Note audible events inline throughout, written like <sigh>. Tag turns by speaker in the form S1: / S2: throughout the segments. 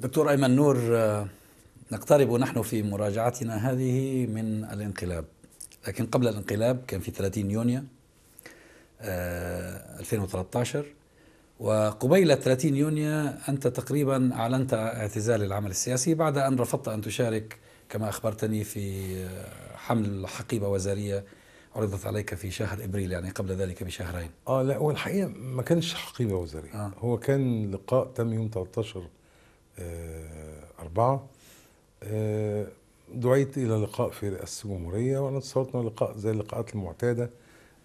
S1: دكتور أيمن نور آه، نقترب نحن في مراجعتنا هذه من الانقلاب لكن قبل الانقلاب كان في 30 يونيو 2013 آه، وقبيل 30 يونيو أنت تقريبا أعلنت اعتزال العمل السياسي بعد أن رفضت أن تشارك كما أخبرتني في آه، حمل حقيبة وزارية عرضت عليك في شهر ابريل يعني قبل ذلك بشهرين
S2: اه لا هو الحقيقه ما كانش حقيبه وزاريه آه. هو كان لقاء تم يوم 13 آه، أربعة آه، دعيت إلى لقاء في رئاسة الجمهورية وأنا اتصورتنا لقاء زي اللقاءات المعتادة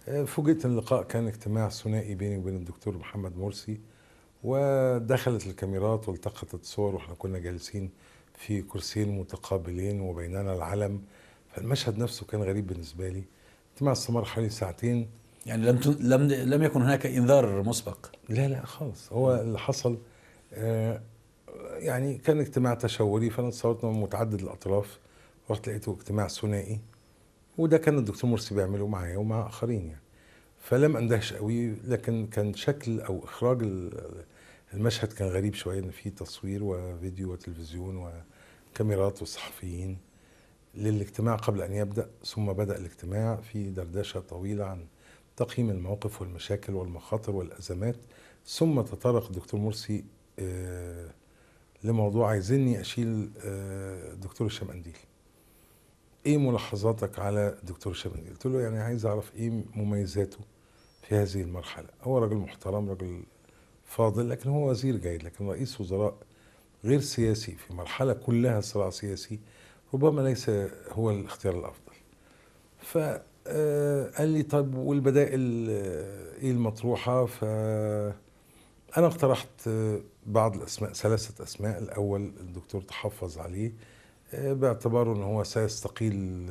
S2: آه، فوجئت أن اللقاء كان اجتماع ثنائي بيني وبين الدكتور محمد مرسي ودخلت الكاميرات والتقطت صور واحنا كنا جالسين في كرسيين متقابلين وبيننا العلم فالمشهد نفسه كان غريب بالنسبة لي اجتماع استمر حوالي ساعتين يعني لم لم لم يكن هناك انذار مسبق لا لا خالص هو اللي حصل آه يعني كان اجتماع تشاوري فانا اتصورت من متعدد الاطراف رحت لقيته اجتماع ثنائي وده كان الدكتور مرسي بيعمله معايا ومع اخرين يعني فلم اندهش قوي لكن كان شكل او اخراج المشهد كان غريب شويه ان في تصوير وفيديو وتلفزيون وكاميرات وصحفيين للاجتماع قبل ان يبدا ثم بدا الاجتماع في دردشه طويله عن تقييم المواقف والمشاكل والمخاطر والازمات ثم تطرق الدكتور مرسي آه لموضوع عايزني اشيل آه، دكتور قنديل ايه ملاحظاتك على دكتور قنديل قلت له يعني عايز اعرف ايه مميزاته في هذه المرحله هو راجل محترم راجل فاضل لكن هو وزير جيد لكن رئيس وزراء غير سياسي في مرحله كلها صراع سياسي ربما ليس هو الاختيار الافضل ف آه، قال لي طب والبدائل آه، ايه المطروحه ف انا اقترحت بعض الاسماء ثلاثه اسماء الاول الدكتور تحفظ عليه آه، باعتباره ان هو سيستقيل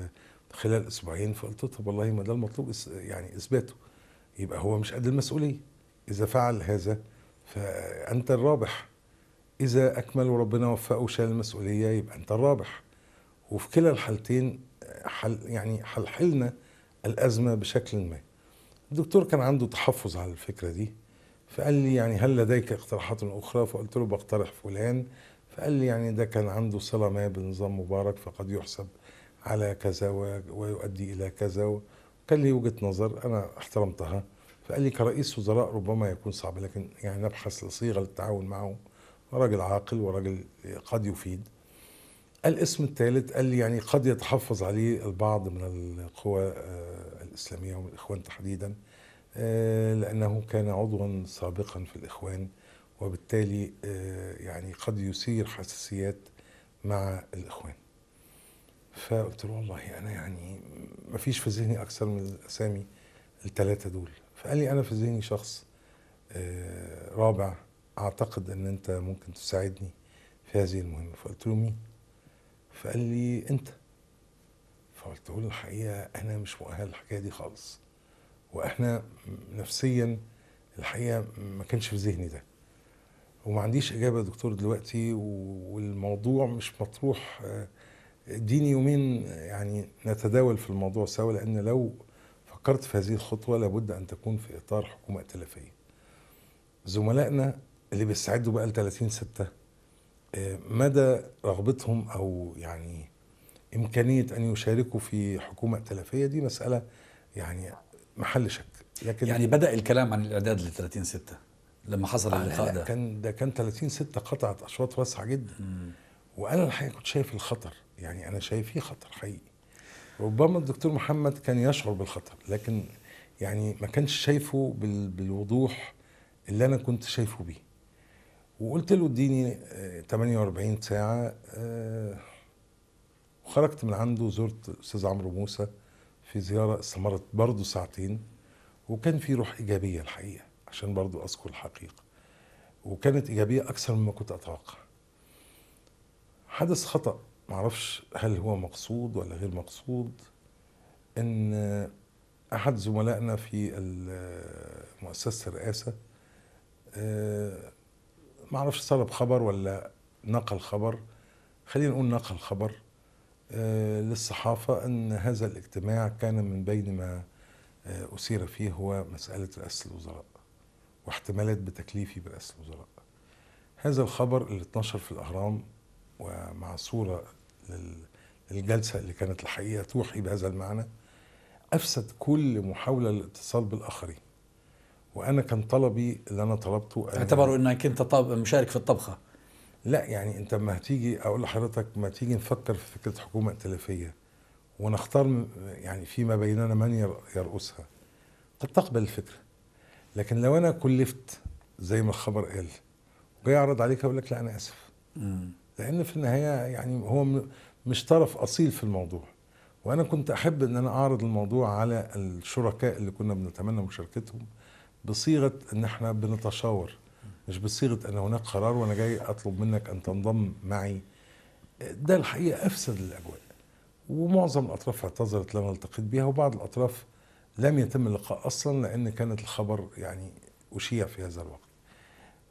S2: خلال اسبوعين فقلت له طب والله ما ده المطلوب يعني اثباته يبقى هو مش قد المسؤوليه اذا فعل هذا فانت الرابح اذا اكمل وربنا وفقه وشال المسؤوليه يبقى انت الرابح وفي كلا الحالتين حل يعني حلحلنا الازمه بشكل ما الدكتور كان عنده تحفظ على الفكره دي فقال لي يعني هل لديك اقتراحات أخرى فقلت له بقترح فلان فقال لي يعني ده كان عنده صلة ما بنظام مبارك فقد يحسب على كذا ويؤدي إلى كذا كان لي وجهة نظر أنا احترمتها فقال لي كرئيس وزراء ربما يكون صعب لكن يعني نبحث لصيغة للتعاون معه وراجل عاقل وراجل قد يفيد الاسم الثالث قال لي يعني قد يتحفظ عليه البعض من القوى آه، الإسلامية والإخوان تحديدا آه، لأنه كان عضوا سابقا في الإخوان وبالتالي آه، يعني قد يثير حساسيات مع الإخوان فقلت له والله أنا يعني ما فيش في ذهني أكثر من الأسامي الثلاثة دول فقال لي أنا في ذهني شخص آه، رابع أعتقد أن أنت ممكن تساعدني في هذه المهمة فقلت له مين؟ فقال لي أنت فقلت له الحقيقة أنا مش مؤهل الحكاية دي خالص واحنا نفسيا الحقيقه ما كانش في ذهني ده وما عنديش اجابه دكتور دلوقتي والموضوع مش مطروح آه، اديني يومين يعني نتداول في الموضوع سوا لان لو فكرت في هذه الخطوه لابد ان تكون في اطار حكومه ائتلافيه زملائنا اللي بيستعدوا بقى ل 30 6 آه، مدى رغبتهم او يعني امكانيه ان يشاركوا في حكومه ائتلافيه دي مساله يعني محل شك لكن يعني بدا الكلام عن الاعداد ل 30 6 لما حصل آه، اللقاء ده كان ده كان 30 6 قطعت اشواط واسعه جدا مم. وانا الحقيقه كنت شايف الخطر يعني انا شايف فيه خطر حقيقي ربما الدكتور محمد كان يشعر بالخطر لكن يعني ما كانش شايفه بالوضوح اللي انا كنت شايفه بيه وقلت له اديني 48 آه، ساعه آه، وخرجت من عنده زرت استاذ عمرو موسى في زيارة استمرت برضه ساعتين وكان في روح إيجابية الحقيقة عشان برضو أذكر الحقيقة وكانت إيجابية أكثر مما كنت أتوقع حدث خطأ معرفش هل هو مقصود ولا غير مقصود إن أحد زملائنا في مؤسسة الرئاسة آه، معرفش سرب خبر ولا نقل خبر خلينا نقول نقل خبر آه، للصحافة أن هذا الاجتماع كان من بين ما آه، أثير فيه هو مسألة رئاسة الوزراء واحتمالات بتكليفي برئاسة الوزراء هذا الخبر اللي اتنشر في الأهرام ومع صورة للجلسة اللي كانت الحقيقة توحي بهذا المعنى أفسد كل محاولة للاتصال بالآخرين وأنا كان طلبي اللي أنا طلبته اعتبروا أنك
S1: أنت مشارك في الطبخة
S2: لا يعني انت ما هتيجي اقول لحضرتك ما تيجي نفكر في فكره حكومه ائتلافيه ونختار يعني فيما بيننا من يرأسها قد تقبل الفكره لكن لو انا كلفت زي ما الخبر قال وجاي اعرض عليك اقول لك لا انا اسف لان في النهايه يعني هو مش طرف اصيل في الموضوع وانا كنت احب ان انا اعرض الموضوع على الشركاء اللي كنا بنتمنى مشاركتهم بصيغه ان احنا بنتشاور مش بصيغه ان هناك قرار وانا جاي اطلب منك ان تنضم معي ده الحقيقه افسد الاجواء ومعظم الاطراف اعتذرت لما التقيت بها وبعض الاطراف لم يتم اللقاء اصلا لان كانت الخبر يعني اشيع في هذا الوقت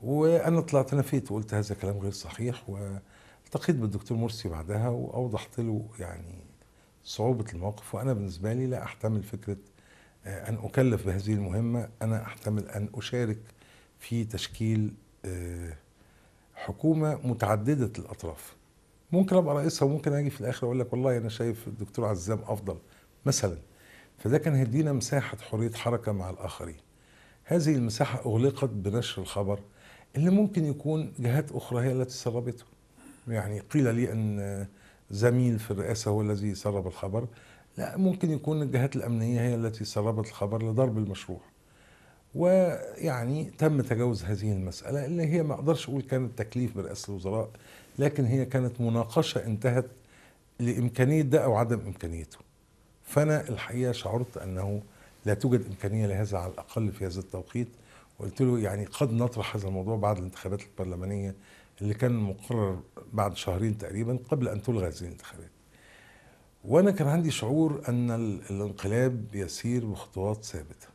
S2: وانا طلعت نفيت وقلت هذا كلام غير صحيح والتقيت بالدكتور مرسي بعدها واوضحت له يعني صعوبه الموقف وانا بالنسبه لي لا احتمل فكره آه، ان اكلف بهذه المهمه انا احتمل ان اشارك في تشكيل آه، حكومه متعدده الاطراف ممكن ابقى رئيسها وممكن اجي في الاخر اقول لك والله انا شايف الدكتور عزام افضل مثلا فده كان هيدينا مساحه حريه حركه مع الاخرين هذه المساحه اغلقت بنشر الخبر اللي ممكن يكون جهات اخرى هي التي سربته يعني قيل لي ان زميل في الرئاسه هو الذي سرب الخبر لا ممكن يكون الجهات الامنيه هي التي سربت الخبر لضرب المشروع ويعني تم تجاوز هذه المسألة اللي هي ما أقدرش أقول كانت تكليف برئاسة الوزراء لكن هي كانت مناقشة انتهت لإمكانية ده أو عدم إمكانيته فأنا الحقيقة شعرت أنه لا توجد إمكانية لهذا على الأقل في هذا التوقيت وقلت له يعني قد نطرح هذا الموضوع بعد الانتخابات البرلمانية اللي كان مقرر بعد شهرين تقريبا قبل أن تلغى هذه الانتخابات وأنا كان عندي شعور أن الانقلاب يسير بخطوات ثابته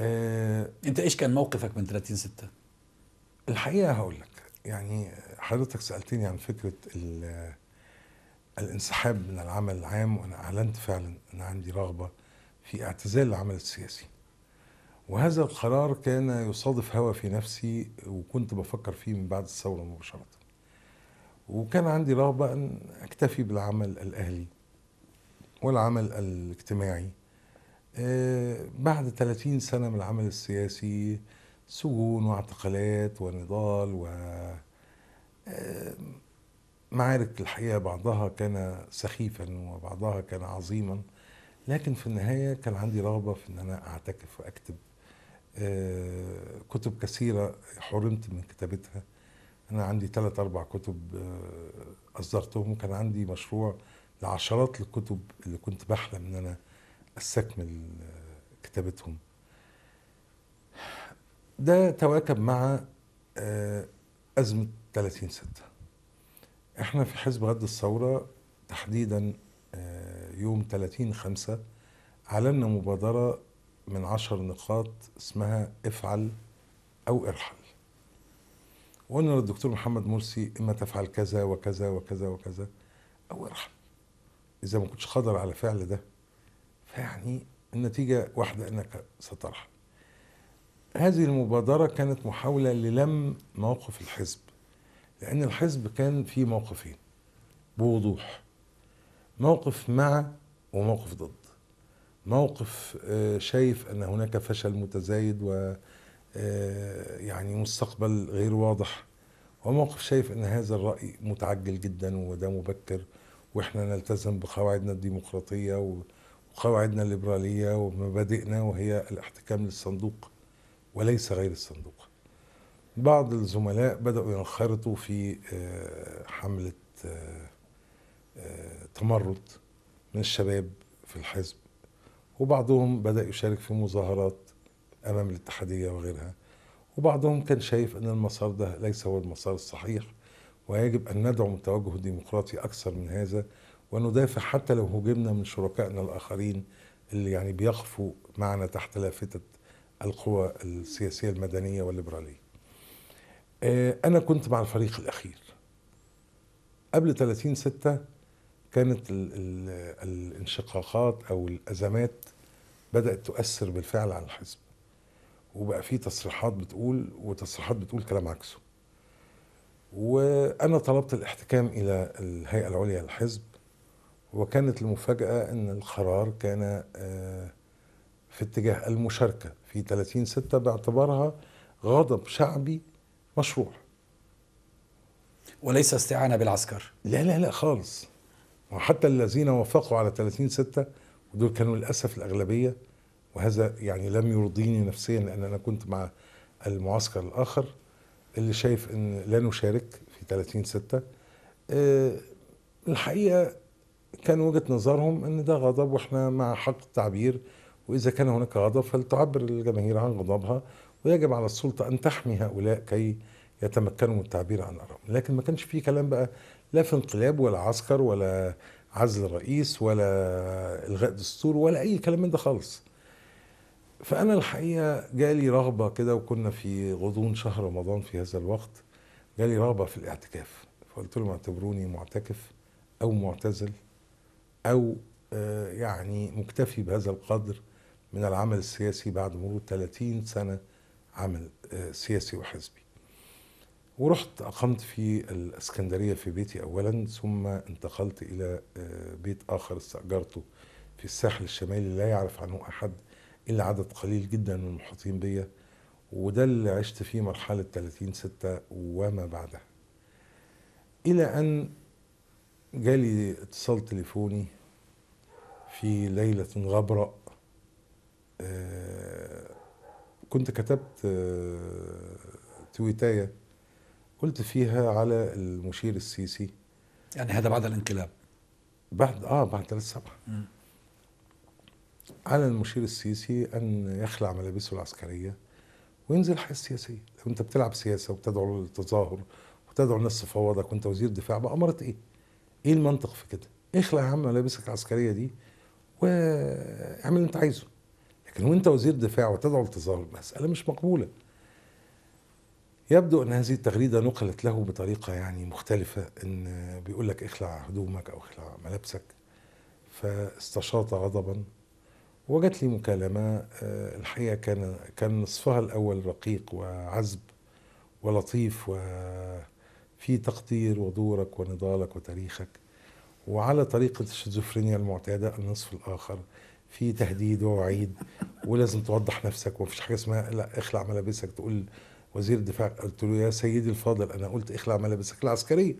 S2: آه، انت ايش كان موقفك من 30 6 الحقيقه هقول لك يعني حضرتك سالتني عن فكره الانسحاب من العمل العام وانا اعلنت فعلا ان عندي رغبه في اعتزال العمل السياسي وهذا القرار كان يصادف هوى في نفسي وكنت بفكر فيه من بعد الثوره مباشره وكان عندي رغبه ان اكتفي بالعمل الاهلي والعمل الاجتماعي آه، بعد 30 سنة من العمل السياسي سجون واعتقالات ونضال و آه، معارك الحقيقة بعضها كان سخيفا وبعضها كان عظيما لكن في النهاية كان عندي رغبة في أن أنا أعتكف وأكتب آه، كتب كثيرة حرمت من كتابتها أنا عندي ثلاث أربع كتب أصدرتهم كان عندي مشروع لعشرات الكتب اللي كنت بحلم أن أنا استكمل كتابتهم ده تواكب مع آه، أزمة 30 ستة احنا في حزب غد الثورة تحديدا آه، يوم 30 خمسة أعلنا مبادرة من عشر نقاط اسمها افعل أو ارحل وقلنا للدكتور محمد مرسي إما تفعل كذا وكذا وكذا وكذا أو ارحل إذا ما كنتش قادر على فعل ده فيعني النتيجة واحدة أنك سترحل هذه المبادرة كانت محاولة للم موقف الحزب لأن الحزب كان في موقفين بوضوح موقف مع وموقف ضد موقف آه، شايف أن هناك فشل متزايد و آه، يعني مستقبل غير واضح وموقف شايف أن هذا الرأي متعجل جدا وده مبكر وإحنا نلتزم بقواعدنا الديمقراطية و قواعدنا الليبرالية ومبادئنا وهي الاحتكام للصندوق وليس غير الصندوق بعض الزملاء بدأوا ينخرطوا في آه، حملة آه، آه، تمرد من الشباب في الحزب وبعضهم بدأ يشارك في مظاهرات أمام الاتحادية وغيرها وبعضهم كان شايف أن المسار ده ليس هو المسار الصحيح ويجب أن ندعم التوجه الديمقراطي أكثر من هذا وندافع حتى لو هجمنا من شركائنا الآخرين اللي يعني بيخفوا معنا تحت لافتة القوى السياسية المدنية والليبرالية آه، أنا كنت مع الفريق الأخير قبل 30 ستة كانت الـ الـ الانشقاقات أو الأزمات بدأت تؤثر بالفعل على الحزب وبقى في تصريحات بتقول وتصريحات بتقول كلام عكسه وأنا طلبت الاحتكام إلى الهيئة العليا للحزب وكانت المفاجأة أن القرار كان آه، في اتجاه المشاركة في 30 ستة باعتبارها غضب شعبي مشروع وليس استعانة بالعسكر لا لا لا خالص وحتى الذين وافقوا على 30 ستة ودول كانوا للأسف الأغلبية وهذا يعني لم يرضيني نفسيا لأن أنا كنت مع المعسكر الآخر اللي شايف أن لا نشارك في 30 ستة آه، الحقيقة كان وجهه نظرهم ان ده غضب واحنا مع حق التعبير واذا كان هناك غضب فلتعبر الجماهير عن غضبها ويجب على السلطه ان تحمي هؤلاء كي يتمكنوا من التعبير عن ارائهم لكن ما كانش فيه كلام بقى لا في انقلاب ولا عسكر ولا عزل الرئيس ولا الغاء دستور ولا اي كلام من ده خالص فانا الحقيقه جالي رغبه كده وكنا في غضون شهر رمضان في هذا الوقت جالي رغبه في الاعتكاف فقلت لهم اعتبروني معتكف او معتزل أو آه، يعني مكتفي بهذا القدر من العمل السياسي بعد مرور 30 سنة عمل آه، سياسي وحزبي ورحت أقمت في الإسكندرية في بيتي أولا ثم انتقلت إلى آه، بيت آخر استأجرته في الساحل الشمالي لا يعرف عنه أحد إلا عدد قليل جدا من المحيطين بيا وده اللي عشت فيه مرحلة 30 6 وما بعدها إلى أن جالي اتصال تليفوني في ليلة غبراء آه، كنت كتبت آه، تويتاية قلت فيها على المشير السيسي يعني هذا بعد الانقلاب بعد اه بعد 3 7 على المشير السيسي ان يخلع ملابسه العسكريه وينزل الحياه السياسيه لو انت بتلعب سياسه وبتدعو للتظاهر وتدعو الناس تفوضك وانت وزير دفاع بأمرة ايه؟ ايه المنطق في كده؟ اخلع يا عم ملابسك العسكريه دي واعمل اللي انت عايزه لكن وانت وزير دفاع وتدعو التظاهر مساله مش مقبوله يبدو ان هذه التغريده نقلت له بطريقه يعني مختلفه ان بيقول لك اخلع هدومك او اخلع ملابسك فاستشاط غضبا وجت لي مكالمه آه، الحقيقه كان كان نصفها الاول رقيق وعذب ولطيف وفي تقدير ودورك ونضالك وتاريخك وعلى طريقة الشيزوفرينيا المعتادة النصف الآخر في تهديد ووعيد ولازم توضح نفسك ومفيش حاجة اسمها لا اخلع ملابسك تقول وزير الدفاع قلت له يا سيدي الفاضل أنا قلت اخلع ملابسك العسكرية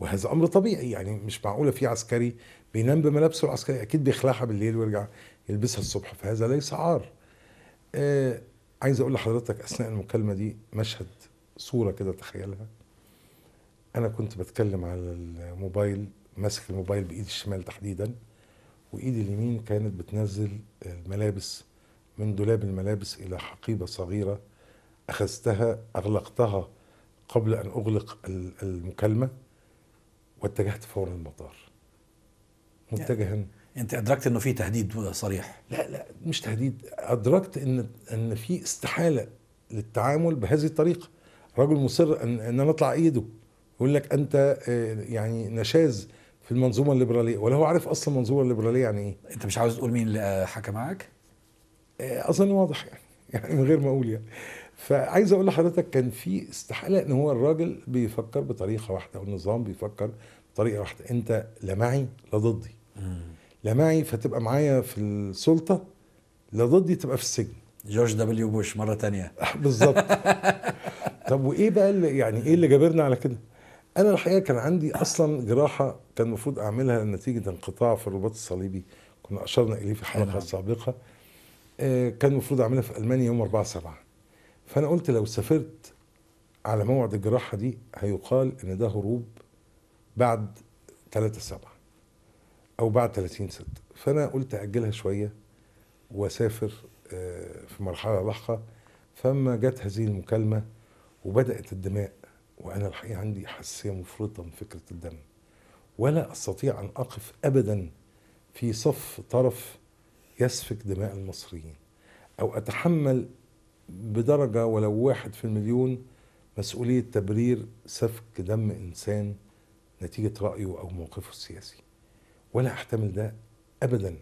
S2: وهذا أمر طبيعي يعني مش معقولة في عسكري بينام بملابسه العسكرية أكيد بيخلعها بالليل ويرجع يلبسها الصبح فهذا ليس عار آه عايز أقول لحضرتك أثناء المكالمة دي مشهد صورة كده تخيلها أنا كنت بتكلم على الموبايل ماسك الموبايل بايدي الشمال تحديدا وايدي اليمين كانت بتنزل الملابس من دولاب الملابس الى حقيبه صغيره اخذتها اغلقتها قبل ان اغلق المكالمه واتجهت فورا المطار متجها يعني انت ادركت انه في تهديد صريح لا لا مش تهديد ادركت ان ان في استحاله للتعامل بهذه الطريقه رجل مصر ان ان انا اطلع ايده يقول لك انت آه، يعني نشاز في المنظومه الليبراليه ولا هو عارف اصلا المنظومه الليبراليه يعني ايه انت مش عاوز تقول مين اللي حكى معاك آه، اظن واضح يعني <laughs> يعني من غير ما اقول يعني فعايز اقول لحضرتك كان في استحاله ان هو الراجل بيفكر بطريقه واحده والنظام بيفكر بطريقه واحده انت لا معي لا ضدي لا معي فتبقى معايا في السلطه لا ضدي تبقى في السجن جورج دبليو بوش مره تانية آه، بالظبط <laughs> طب وايه بقى اللي يعني ايه اللي جابرنا على كده انا الحقيقه كان عندي اصلا جراحه كان المفروض اعملها نتيجه انقطاع في الرباط الصليبي كنا اشرنا اليه في حلقه نعم. سابقه آه، كان المفروض اعملها في المانيا يوم 4 7 فانا قلت لو سافرت على موعد الجراحه دي هيقال ان ده هروب بعد 3 7 او بعد 30 6 فانا قلت اجلها شويه واسافر آه، في مرحله لاحقه فما جت هذه المكالمه وبدات الدماء وأنا الحقيقة عندي حساسية مفرطة من فكرة الدم ولا أستطيع أن أقف أبدا في صف طرف يسفك دماء المصريين أو أتحمل بدرجة ولو واحد في المليون مسؤولية تبرير سفك دم إنسان نتيجة رأيه أو موقفه السياسي ولا أحتمل ده أبدا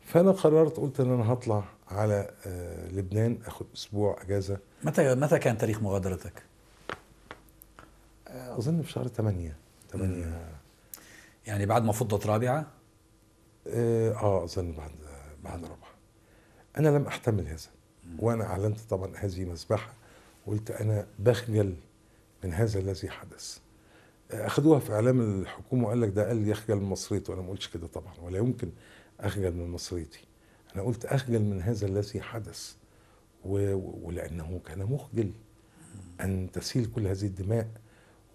S2: فأنا قررت قلت إن أنا هطلع على آه، لبنان أخد أسبوع أجازة متى متى كان تاريخ مغادرتك؟ آه، اظن في شهر 8 8 يعني بعد ما فضت رابعه آه،, اه اظن بعد بعد رابعه انا لم احتمل هذا وانا اعلنت طبعا هذه مذبحه قلت انا بخجل من هذا الذي حدث آه، اخذوها في اعلام الحكومه وقال لك ده قال لي يخجل من مصريته وانا ما قلتش كده طبعا ولا يمكن اخجل من مصريتي انا قلت اخجل من هذا الذي حدث و... ولانه كان مخجل ان تسيل كل هذه الدماء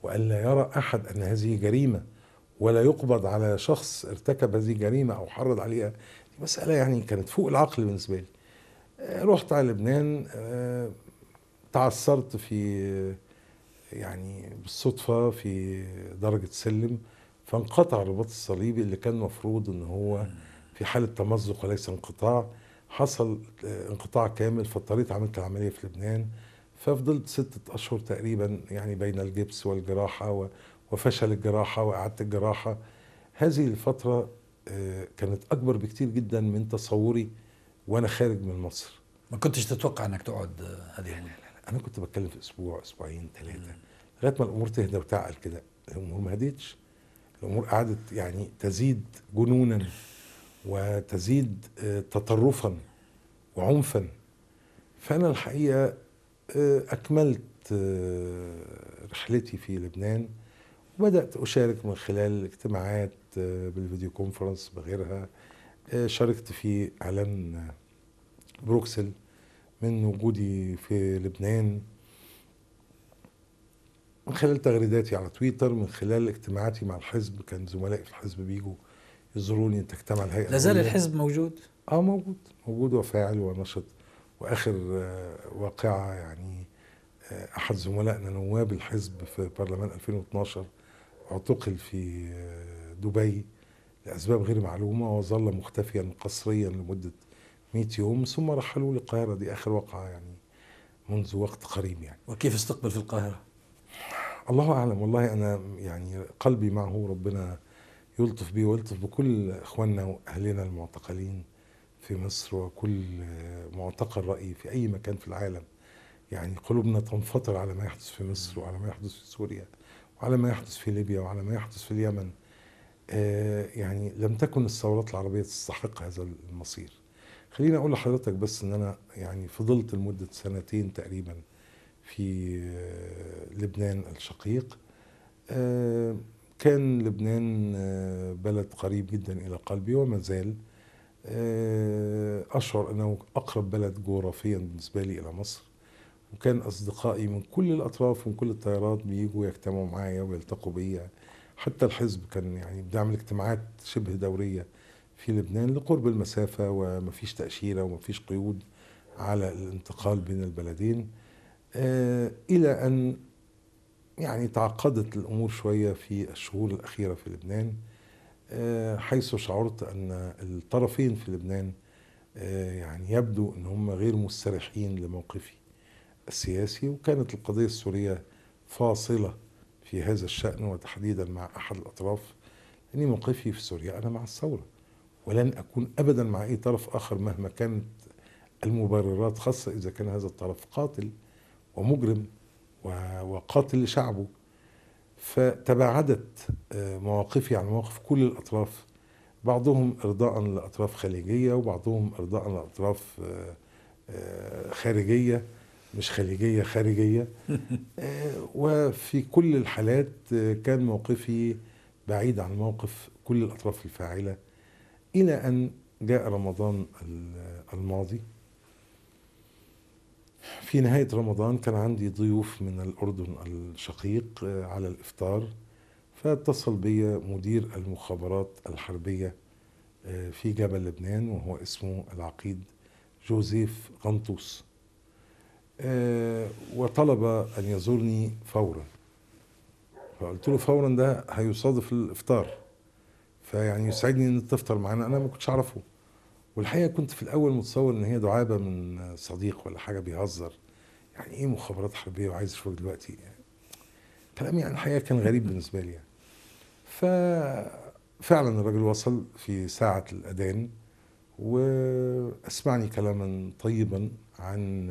S2: وألا يرى أحد أن هذه جريمة ولا يقبض على شخص ارتكب هذه الجريمة أو حرض عليها دي مسألة يعني كانت فوق العقل بالنسبة لي آه، رحت على لبنان آه، تعثرت في يعني بالصدفة في درجة سلم فانقطع الرباط الصليبي اللي كان مفروض ان هو في حالة تمزق وليس انقطاع حصل آه، انقطاع كامل فاضطريت عملت العملية في لبنان ففضلت ستة أشهر تقريبا يعني بين الجبس والجراحة وفشل الجراحة وإعادة الجراحة هذه الفترة آه، كانت أكبر بكتير جدا من تصوري وأنا خارج من مصر ما كنتش تتوقع أنك تقعد هذه لا لا لا أنا كنت بتكلم في أسبوع أسبوعين ثلاثة لغاية ما الأمور تهدى وتعقل كده الأمور ما هديتش الأمور قعدت يعني تزيد جنونا وتزيد آه، تطرفا وعنفا فأنا الحقيقة آه، أكملت آه، رحلتي في لبنان وبدأت أشارك من خلال اجتماعات آه، بالفيديو كونفرنس بغيرها شاركت في إعلان بروكسل من وجودي في لبنان من خلال تغريداتي على تويتر من خلال اجتماعاتي مع الحزب كان زملائي في الحزب بيجوا يزوروني تجتمع الهيئه لا زال الحزب موجود؟ اه موجود موجود وفاعل ونشط واخر آه، واقعه يعني آه، احد زملائنا نواب الحزب في برلمان 2012 اعتقل في آه، دبي لاسباب غير معلومه وظل مختفيا قسريا لمده 100 يوم ثم رحلوا للقاهره دي اخر واقعه يعني منذ وقت قريب يعني وكيف استقبل في القاهره؟ الله اعلم والله انا يعني قلبي معه ربنا يلطف بي ويلطف بكل اخواننا واهلنا المعتقلين في مصر وكل معتقل رأي في أي مكان في العالم يعني قلوبنا تنفطر على ما يحدث في مصر وعلى ما يحدث في سوريا وعلى ما يحدث في ليبيا وعلى ما يحدث في اليمن آه، يعني لم تكن الثورات العربية تستحق هذا المصير خليني أقول لحضرتك بس إن أنا يعني فضلت لمدة سنتين تقريبا في آه، لبنان الشقيق آه، كان لبنان بلد قريب جدا إلى قلبي وما زال آه، أشعر أنه أقرب بلد جغرافيا بالنسبة لي إلى مصر وكان أصدقائي من كل الأطراف ومن كل التيارات بيجوا يجتمعوا معايا ويلتقوا بيا حتى الحزب كان يعني بنعمل اجتماعات شبه دورية في لبنان لقرب المسافة ومفيش تأشيرة ومفيش قيود على الانتقال بين البلدين آه، إلى أن يعني تعقدت الأمور شوية في الشهور الأخيرة في لبنان آه، حيث شعرت أن الطرفين في لبنان آه، يعني يبدو أن هم غير مستريحين لموقفي السياسي وكانت القضية السورية فاصلة في هذا الشأن وتحديدا مع أحد الأطراف أني موقفي في سوريا أنا مع الثورة ولن أكون أبدا مع أي طرف آخر مهما كانت المبررات خاصة إذا كان هذا الطرف قاتل ومجرم وقاتل لشعبه فتباعدت آه، مواقفي عن مواقف كل الأطراف بعضهم إرضاء لأطراف خليجية وبعضهم إرضاء لأطراف آه، آه، خارجية مش خليجية خارجية <laughs> وفي كل الحالات كان موقفي بعيد عن موقف كل الأطراف الفاعلة إلى أن جاء رمضان الماضي في نهاية رمضان كان عندي ضيوف من الأردن الشقيق آه، على الإفطار فاتصل بي مدير المخابرات الحربية آه، في جبل لبنان وهو اسمه العقيد جوزيف غنطوس آه، وطلب أن يزورني فورا فقلت له فورا ده هيصادف الإفطار فيعني يسعدني أن تفطر معنا أنا ما كنتش أعرفه والحقيقه كنت في الاول متصور ان هي دعابه من صديق ولا حاجه بيهزر يعني ايه مخابرات حربيه وعايز اشوفك دلوقتي كلام يعني الحقيقه كان غريب بالنسبه لي يعني ففعلا الراجل وصل في ساعه الاذان واسمعني كلاما طيبا عن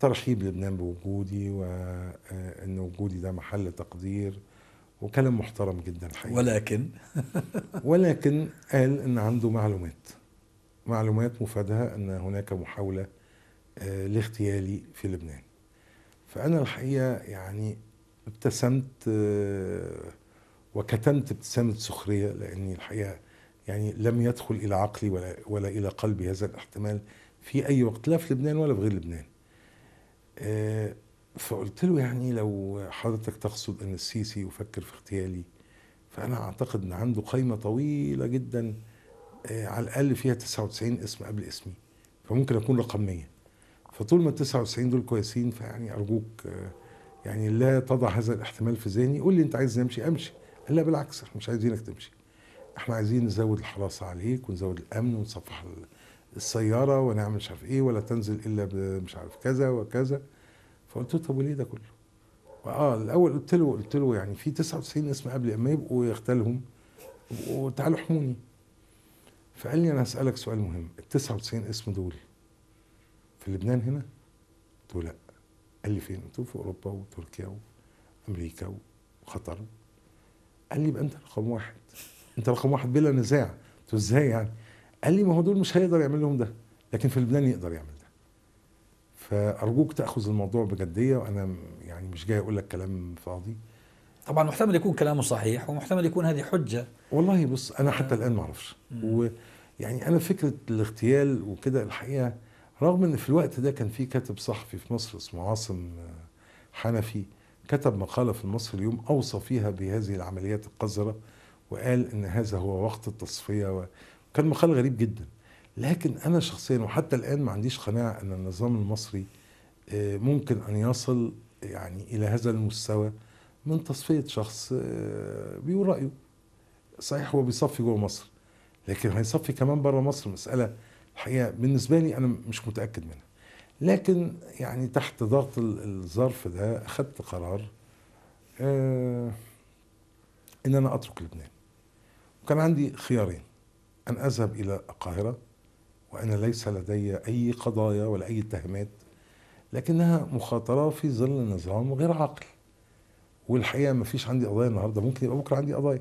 S2: ترحيب لبنان بوجودي وان وجودي ده محل تقدير وكلام محترم جدا الحقيقه ولكن ولكن قال ان عنده معلومات معلومات مفادها أن هناك محاولة آه، لاغتيالي في لبنان فأنا الحقيقة يعني ابتسمت آه، وكتمت ابتسامة سخرية لأني الحقيقة يعني لم يدخل إلى عقلي ولا, ولا إلى قلبي هذا الاحتمال في أي وقت لا في لبنان ولا في غير لبنان آه، فقلت له يعني لو حضرتك تقصد أن السيسي يفكر في اغتيالي فأنا أعتقد أن عنده قايمة طويلة جداً آه، على الاقل فيها 99 اسم قبل اسمي فممكن اكون رقم 100 فطول ما ال 99 دول كويسين فيعني ارجوك آه، يعني لا تضع هذا الاحتمال في ذهني قول لي انت عايز نمشي امشي لا بالعكس احنا مش عايزينك تمشي احنا عايزين نزود الحراسه عليك ونزود الامن ونصفح السياره ونعمل مش عارف ايه ولا تنزل الا مش عارف كذا وكذا فقلت له طب وليه ده كله؟ اه الاول قلت له قلت له يعني في 99 اسم قبل اما يبقوا يختلهم وتعالوا احموني فقال لي انا هسالك سؤال مهم ال 99 اسم دول في لبنان هنا؟ قلت له لا قال لي فين؟ قلت له في اوروبا وتركيا وامريكا وقطر قال لي يبقى انت رقم واحد انت رقم واحد بلا نزاع قلت له ازاي يعني؟ قال لي ما هو دول مش هيقدر يعمل لهم ده لكن في لبنان يقدر يعمل ده فارجوك تاخذ الموضوع بجديه وانا يعني مش جاي اقول لك كلام فاضي طبعا محتمل يكون كلامه صحيح ومحتمل يكون هذه حجه والله بص انا حتى الان ما اعرفش و... يعني انا فكره الاغتيال وكده الحقيقه رغم ان في الوقت ده كان في كاتب صحفي في مصر اسمه عاصم آه، حنفي كتب مقاله في المصري اليوم اوصى فيها بهذه العمليات القذره وقال ان هذا هو وقت التصفيه وكان مقال غريب جدا لكن انا شخصيا وحتى الان ما عنديش قناعه ان النظام المصري آه، ممكن ان يصل يعني الى هذا المستوى من تصفيه شخص آه، بيقول رايه صحيح هو بيصفي جوه مصر لكن هيصفي كمان بره مصر مسألة الحقيقة بالنسبة لي أنا مش متأكد منها لكن يعني تحت ضغط الظرف ده أخذت قرار آه إن أنا أترك لبنان وكان عندي خيارين أن أذهب إلى القاهرة وأنا ليس لدي أي قضايا ولا أي اتهامات لكنها مخاطرة في ظل نظام غير عاقل والحقيقة ما فيش عندي قضايا النهاردة ممكن يبقى بكرة عندي قضايا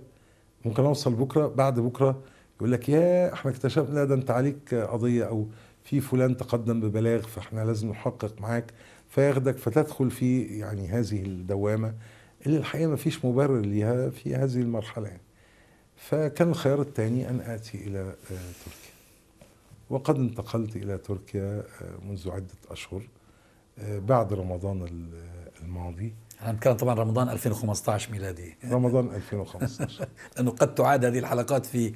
S2: ممكن أوصل بكرة بعد بكرة يقول لك يا احنا اكتشفنا ده انت عليك قضيه او في فلان تقدم ببلاغ فاحنا لازم نحقق معاك فياخدك فتدخل في يعني هذه الدوامه اللي الحقيقه ما فيش مبرر ليها في هذه المرحله يعني. فكان الخيار الثاني ان اتي الى آه، تركيا وقد انتقلت الى تركيا آه، منذ عده اشهر آه، بعد رمضان الماضي
S1: احنا بنتكلم طبعا رمضان 2015 ميلادي رمضان 2015 <laughs> لانه قد تعاد هذه الحلقات في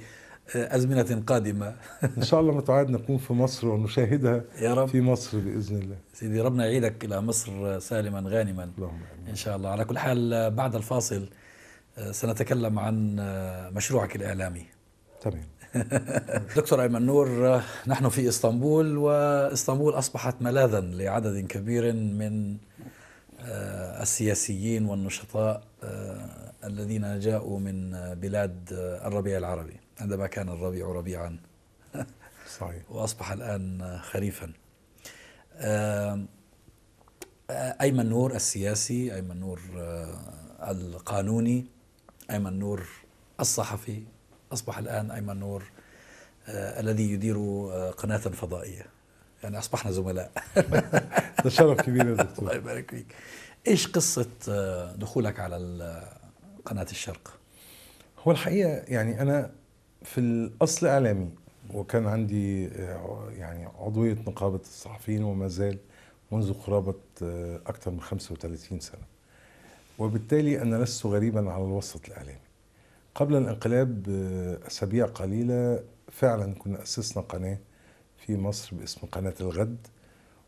S1: آه، أزمنة قادمة
S2: <laughs> إن شاء الله متعاد نكون في مصر ونشاهدها يا رب في مصر بإذن الله
S1: سيدي ربنا يعيدك إلى مصر سالما غانما اللهم إن شاء الله على كل حال آه، بعد الفاصل آه، سنتكلم عن مشروعك الإعلامي تمام <laughs> دكتور أيمن نور نحن في إسطنبول وإسطنبول أصبحت ملاذا لعدد كبير من السياسيين والنشطاء الذين جاءوا من بلاد الربيع العربي عندما كان الربيع ربيعا صحيح <laughs> وأصبح الآن خريفا آه، أيمن نور السياسي أيمن نور آه، القانوني أيمن نور الصحفي أصبح الآن أيمن نور آه، الذي يدير قناة فضائية يعني أصبحنا زملاء ده <laughs> شرف كبير يا دكتور الله يبارك فيك إيش
S2: قصة دخولك على قناة الشرق؟ هو الحقيقة يعني أنا في الاصل اعلامي وكان عندي آه، يعني عضويه نقابه الصحفيين وما زال منذ قرابه آه، اكثر من 35 سنه وبالتالي انا لست غريبا على الوسط الاعلامي قبل الانقلاب آه، اسابيع قليله فعلا كنا اسسنا قناه في مصر باسم قناه الغد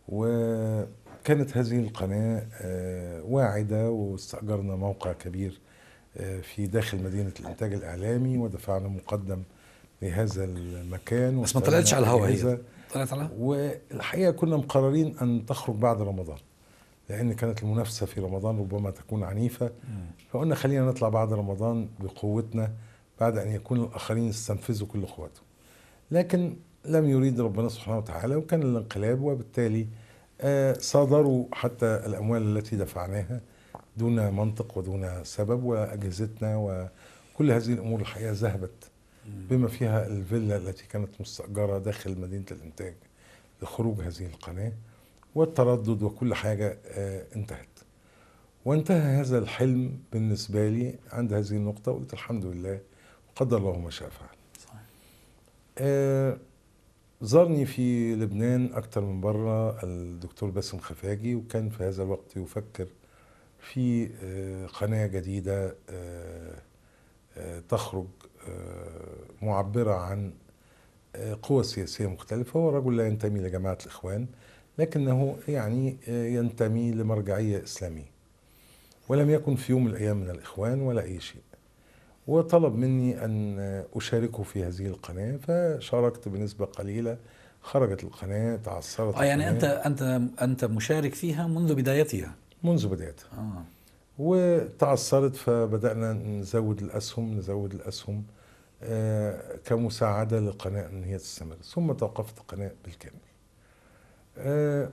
S2: وكانت هذه القناه واعده واستاجرنا موقع كبير في داخل مدينه الانتاج الاعلامي ودفعنا مقدم لهذا المكان بس ما طلعتش على الهواء هي طلعت على والحقيقه كنا مقررين ان تخرج بعد رمضان لان كانت المنافسه في رمضان ربما تكون عنيفه فقلنا خلينا نطلع بعد رمضان بقوتنا بعد ان يكون الاخرين استنفذوا كل قواتهم لكن لم يريد ربنا سبحانه وتعالى وكان الانقلاب وبالتالي آه، صادروا حتى الاموال التي دفعناها دون منطق ودون سبب واجهزتنا وكل هذه الامور الحقيقه ذهبت بما فيها الفيلا التي كانت مستاجره داخل مدينه الانتاج لخروج هذه القناه والتردد وكل حاجه آه، انتهت. وانتهى هذا الحلم بالنسبه لي عند هذه النقطه وقلت الحمد لله قدر الله ما شاء فعل. صحيح. آه زارني في لبنان اكثر من بره الدكتور باسم خفاجي وكان في هذا الوقت يفكر في آه، قناة جديدة آه، آه، تخرج معبرة عن قوى سياسية مختلفة هو رجل لا ينتمي لجماعة الإخوان لكنه يعني ينتمي لمرجعية إسلامية ولم يكن في يوم من الأيام من الإخوان ولا أي شيء وطلب مني أن أشاركه في هذه القناة فشاركت بنسبة قليلة خرجت القناة تعثرت آه يعني القناة.
S1: أنت أنت أنت مشارك فيها منذ بدايتها
S2: منذ بدايتها آه. وتعثرت فبدأنا نزود الأسهم نزود الأسهم آه كمساعدة للقناة أن هي تستمر ثم توقفت القناة بالكامل آه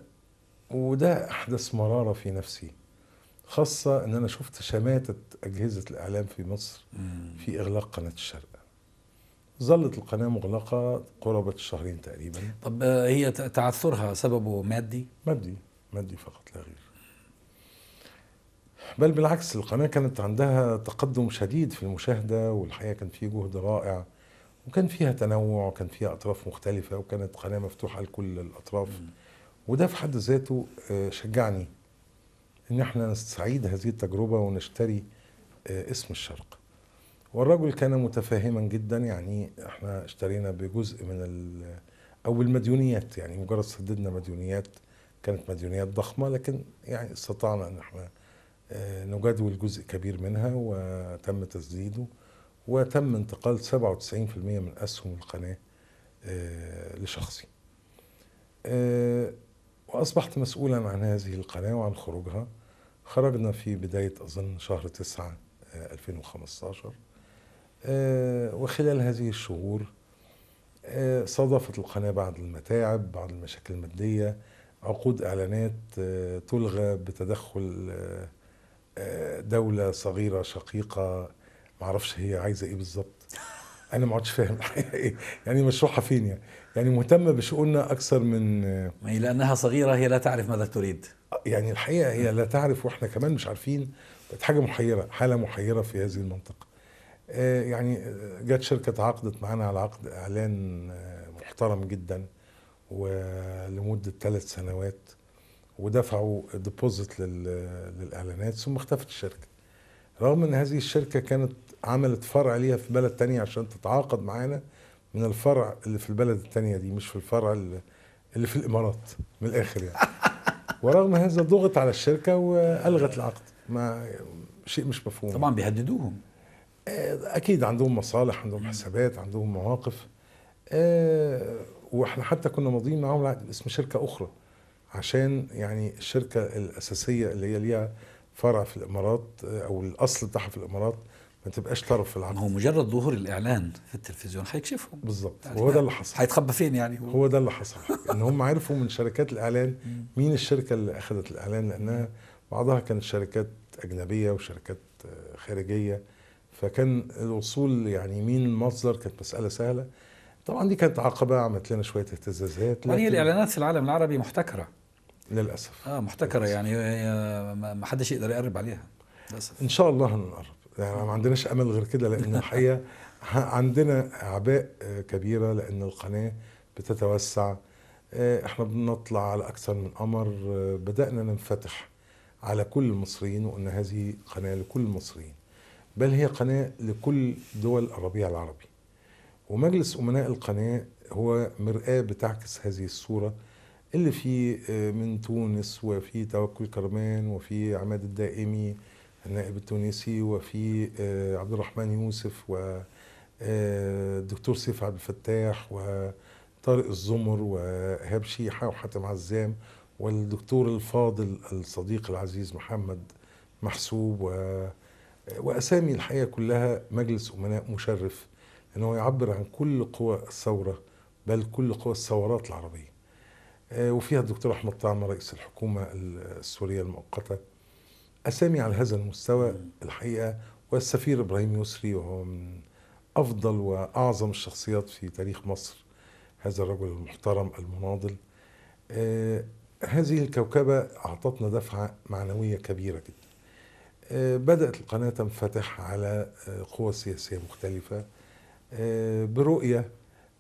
S2: وده أحدث مرارة في نفسي خاصة أن أنا شفت شماتة أجهزة الإعلام في مصر في إغلاق قناة الشرق ظلت القناة مغلقة قرابة الشهرين تقريبا طب آه، هي تعثرها سببه مادي؟ مادي مادي فقط لا غير بل بالعكس القناة كانت عندها تقدم شديد في المشاهدة والحقيقة كان في جهد رائع وكان فيها تنوع وكان فيها أطراف مختلفة وكانت قناة مفتوحة لكل الأطراف م. وده في حد ذاته آه، شجعني إن احنا نستعيد هذه التجربة ونشتري آه، اسم الشرق والرجل كان متفاهما جدا يعني احنا اشترينا بجزء من او بالمديونيات يعني مجرد سددنا مديونيات كانت مديونيات ضخمه لكن يعني استطعنا ان احنا آه، نجدول جزء كبير منها وتم تسديده وتم انتقال 97% من أسهم القناة آه، لشخصي آه، وأصبحت مسؤولا عن هذه القناة وعن خروجها خرجنا في بداية أظن شهر 9 2015 وخلال هذه الشهور صادفت القناة بعض المتاعب بعض المشاكل المادية عقود إعلانات تلغى بتدخل دولة صغيرة شقيقة معرفش هي عايزة ايه بالظبط انا ما عدتش فاهم ايه يعني مشروعها فين يعني يعني مهتمة بشؤوننا اكثر من ما هي يعني لانها صغيرة هي لا تعرف ماذا تريد آه، يعني الحقيقة هي لا تعرف واحنا كمان مش عارفين بقت حاجة محيرة حالة محيرة في هذه المنطقة آه، يعني آه، جت شركة تعاقدت معانا على عقد اعلان محترم جدا ولمدة ثلاث سنوات ودفعوا ديبوزيت للاعلانات ثم اختفت الشركه رغم ان هذه الشركه كانت عملت فرع ليها في بلد تانية عشان تتعاقد معانا من الفرع اللي في البلد التانية دي مش في الفرع اللي في الامارات من الاخر يعني <laughs> ورغم هذا ضغط على الشركه والغت العقد ما شيء مش مفهوم طبعا بيهددوهم آه، اكيد عندهم مصالح عندهم حسابات عندهم مواقف آه، واحنا حتى كنا ماضيين معاهم اسم باسم شركه اخرى عشان يعني الشركه الاساسيه اللي هي ليها فرع في الامارات آه، او الاصل بتاعها في الامارات ما تبقاش طرف في العقد هو مجرد ظهور الاعلان في التلفزيون هيكشفهم بالظبط يعني هو ده اللي حصل هيتخبى فين يعني هو, هو ده اللي حصل ان هم عرفوا من شركات الاعلان مين الشركه اللي اخذت الاعلان لانها بعضها كانت شركات اجنبيه وشركات آه، خارجيه فكان الوصول يعني مين المصدر كانت مساله سهله طبعا دي كانت عقبه عملت لنا شويه اهتزازات يعني الاعلانات
S1: في العالم العربي محتكره
S2: للاسف اه محتكره للأسف. يعني ما حدش يقدر يقرب عليها للاسف ان شاء الله هنقرب يعني ما عندناش امل غير كده لان الحقيقه عندنا اعباء آه، كبيره لان القناه بتتوسع آه، احنا بنطلع على اكثر من قمر آه، بدانا ننفتح على كل المصريين وان هذه قناه لكل المصريين بل هي قناه لكل دول الربيع العربي ومجلس امناء القناه هو مراه بتعكس هذه الصوره اللي في آه، من تونس وفي توكل كرمان وفي عماد الدائمي النائب التونسي وفي آه، عبد الرحمن يوسف و الدكتور آه، سيف عبد الفتاح وطارق الزمر وإيهاب شيحة وحاتم عزام والدكتور الفاضل الصديق العزيز محمد محسوب و... وأسامي الحقيقة كلها مجلس أمناء مشرف أنه يعبر عن كل قوى الثورة بل كل قوى الثورات العربية آه، وفيها الدكتور احمد طعمه رئيس الحكومه السوريه المؤقته اسامي على هذا المستوى الحقيقه والسفير ابراهيم يسري وهو من افضل واعظم الشخصيات في تاريخ مصر هذا الرجل المحترم المناضل آه، هذه الكوكبه اعطتنا دفعه معنويه كبيره جدا آه، بدأت القناة تنفتح على قوى سياسية مختلفة برؤية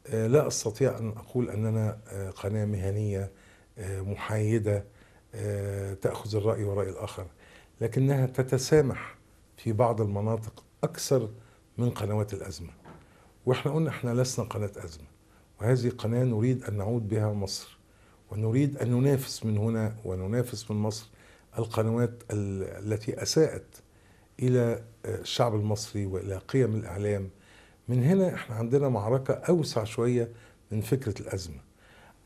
S2: آه، لا استطيع ان اقول اننا آه، قناه مهنيه آه، محايده تاخذ الراي وراي الاخر لكنها تتسامح في بعض المناطق اكثر من قنوات الازمه واحنا قلنا احنا لسنا قناه ازمه وهذه قناه نريد ان نعود بها مصر ونريد ان ننافس من هنا وننافس من مصر القنوات التي اساءت الى الشعب المصري والى قيم الاعلام من هنا احنا عندنا معركة أوسع شوية من فكرة الأزمة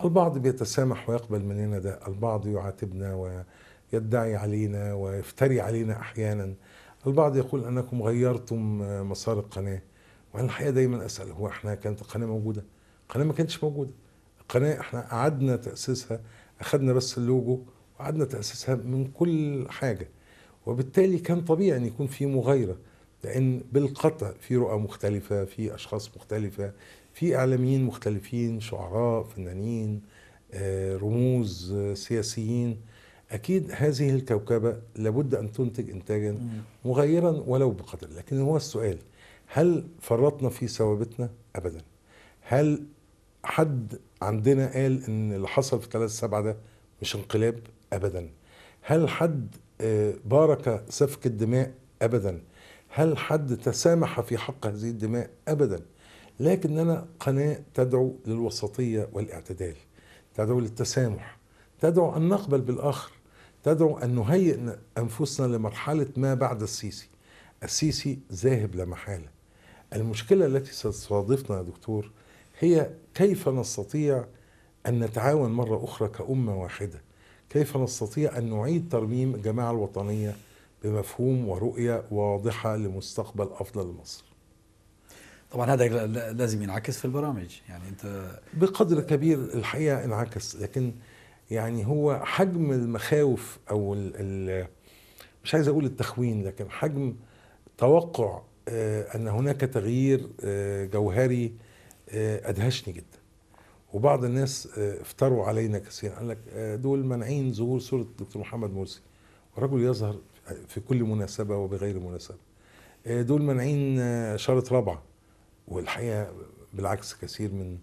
S2: البعض بيتسامح ويقبل مننا ده البعض يعاتبنا ويدعي علينا ويفتري علينا أحيانا البعض يقول أنكم غيرتم مسار القناة وأنا الحقيقة دايما أسأل هو احنا كانت القناة موجودة القناة ما كانتش موجودة القناة احنا قعدنا تأسيسها أخدنا بس اللوجو وقعدنا تأسيسها من كل حاجة وبالتالي كان طبيعي أن يكون في مغايرة لان بالقطع في رؤى مختلفه في اشخاص مختلفه في اعلاميين مختلفين شعراء فنانين آه، رموز آه، سياسيين اكيد هذه الكوكبه لابد ان تنتج انتاجا مغيرا ولو بقدر لكن هو السؤال هل فرطنا في ثوابتنا ابدا هل حد عندنا قال ان اللي حصل في 3 7 ده مش انقلاب ابدا هل حد آه، بارك سفك الدماء ابدا هل حد تسامح في حق هذه الدماء أبدا لكننا قناة تدعو للوسطية والاعتدال تدعو للتسامح تدعو أن نقبل بالآخر تدعو أن نهيئ أنفسنا لمرحلة ما بعد السيسي السيسي ذاهب لا محالة المشكلة التي ستصادفنا يا دكتور هي كيف نستطيع أن نتعاون مرة أخرى كأمة واحدة كيف نستطيع أن نعيد ترميم الجماعة الوطنية بمفهوم ورؤية واضحة لمستقبل أفضل لمصر طبعا هذا لازم ينعكس في البرامج يعني انت بقدر كبير الحقيقه انعكس لكن يعني هو حجم المخاوف او ال الـ مش عايز اقول التخوين لكن حجم توقع آه، ان هناك تغيير آه، جوهري آه، ادهشني جدا وبعض الناس افتروا علينا كثيرا قال لك دول مانعين ظهور صوره الدكتور محمد مرسي والرجل يظهر في كل مناسبة وبغير مناسبة آه، دول مانعين شارة رابعة والحقيقة بالعكس كثير من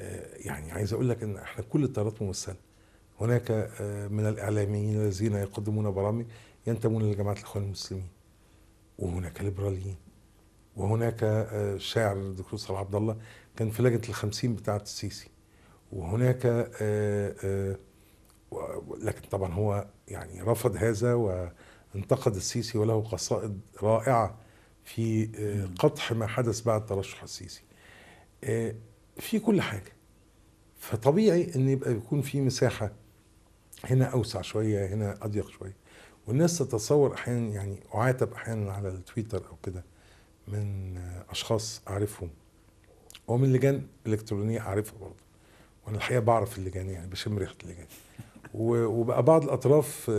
S2: آه، يعني عايز أقول لك إن إحنا كل الطيارات ممثلة هناك آه، من الإعلاميين الذين يقدمون برامج ينتمون لجماعة الإخوان المسلمين وهناك ليبراليين وهناك شاعر الدكتور صلاح عبد الله كان في لجنة الخمسين بتاعة السيسي وهناك لكن طبعا هو يعني رفض هذا و انتقد السيسي وله قصائد رائعة في آه، قطح ما حدث بعد ترشح السيسي آه، في كل حاجة فطبيعي ان يبقى يكون في مساحة هنا اوسع شوية هنا اضيق شوية والناس تتصور احيانا يعني اعاتب احيانا على التويتر او كده من آه، اشخاص اعرفهم ومن لجان الكترونية اعرفها برضه وانا الحقيقة بعرف اللجان يعني بشم ريحة اللجان وبقى بعض الاطراف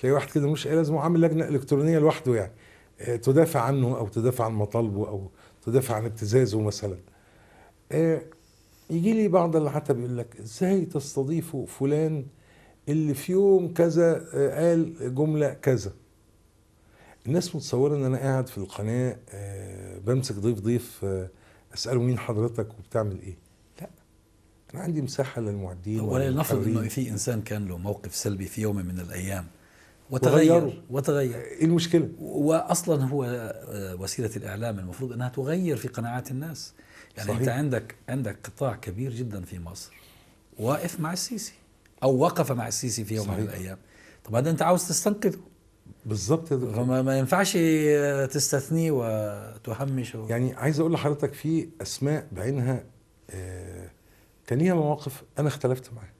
S2: تلاقي واحد كده مش لازم عامل لجنه الكترونيه لوحده يعني آه، تدافع عنه او تدافع عن مطالبه او تدافع عن ابتزازه مثلا آه، يجي لي بعض العتب يقول لك ازاي تستضيفوا فلان اللي في يوم كذا آه، قال جمله كذا الناس متصوره ان انا قاعد في القناه بمسك ضيف ضيف اساله مين حضرتك وبتعمل ايه لا انا عندي مساحه للمعدين ولنفرض انه في
S1: انسان كان له موقف سلبي في يوم من الايام وتغير وتغير ايه المشكله واصلا هو آه، وسيله الاعلام المفروض انها تغير في قناعات الناس يعني صحيح. انت عندك عندك قطاع كبير جدا في مصر واقف مع السيسي او وقف مع السيسي في يوم من الايام طب هذا انت عاوز تستنقذه بالظبط
S2: فما ما ينفعش آه، تستثنيه وتهمشه يعني عايز اقول لحضرتك في اسماء بعينها آه، كان ليها مواقف انا اختلفت معاها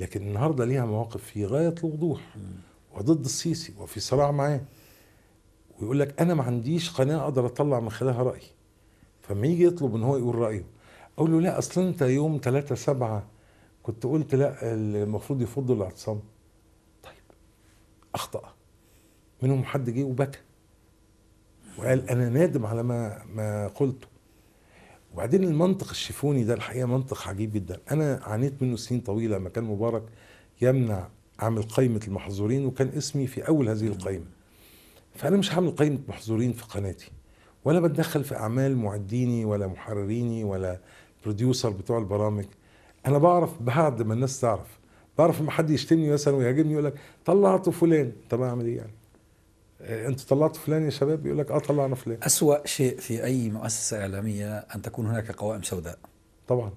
S2: لكن النهارده ليها مواقف في غايه الوضوح وضد السيسي وفي صراع معاه ويقول لك انا ما عنديش قناه اقدر اطلع من خلالها رايي فما يجي يطلب ان هو يقول رايه اقول له لا اصل انت يوم 3 7 كنت قلت لا المفروض يفضوا الاعتصام طيب اخطا منهم حد جه وبكى وقال انا نادم على ما ما قلته وبعدين المنطق الشيفوني ده الحقيقه منطق عجيب جدا انا عانيت منه سنين طويله لما كان مبارك يمنع اعمل قائمه المحظورين وكان اسمي في اول هذه القائمه فانا مش هعمل قائمه محظورين في قناتي ولا بتدخل في اعمال معديني ولا محرريني ولا بروديوسر بتوع البرامج انا بعرف بعد ما الناس تعرف بعرف لما حد يشتمني مثلا ويهاجمني يقول لك طلعت فلان طب اعمل ايه يعني آه، انتوا طلعتوا فلان يا شباب يقول لك اه طلعنا فلان اسوا شيء في اي مؤسسه اعلاميه ان تكون هناك قوائم سوداء طبعا